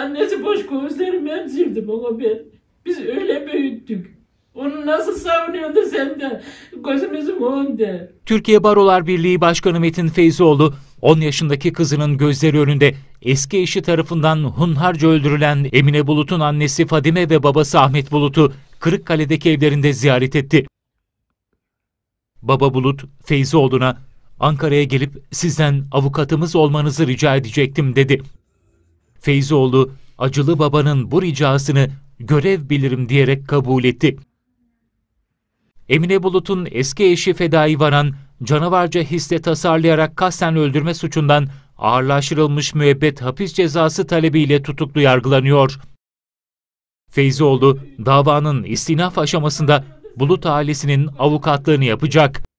annesi boş komiserim emzirdim baba ben. Biz öyle büyüttük. Onu nasıl savunuyordu sen de gözümüzün Türkiye Barolar Birliği Başkanı Metin Feyzoğlu 10 yaşındaki kızının gözleri önünde eski eşi tarafından hunharca öldürülen Emine Bulut'un annesi Fadime ve babası Ahmet Bulut'u Kırıkkale'deki evlerinde ziyaret etti. Baba Bulut Feyzoğlu'na Ankara'ya gelip sizden avukatımız olmanızı rica edecektim dedi. Feyzoğlu, acılı babanın bu ricasını görev bilirim diyerek kabul etti. Emine Bulut'un eski eşi Fedai Varan, canavarca hisse tasarlayarak kasten öldürme suçundan ağırlaştırılmış müebbet hapis cezası talebiyle tutuklu yargılanıyor. Feyzoğlu, davanın istinaf aşamasında Bulut ailesinin avukatlığını yapacak.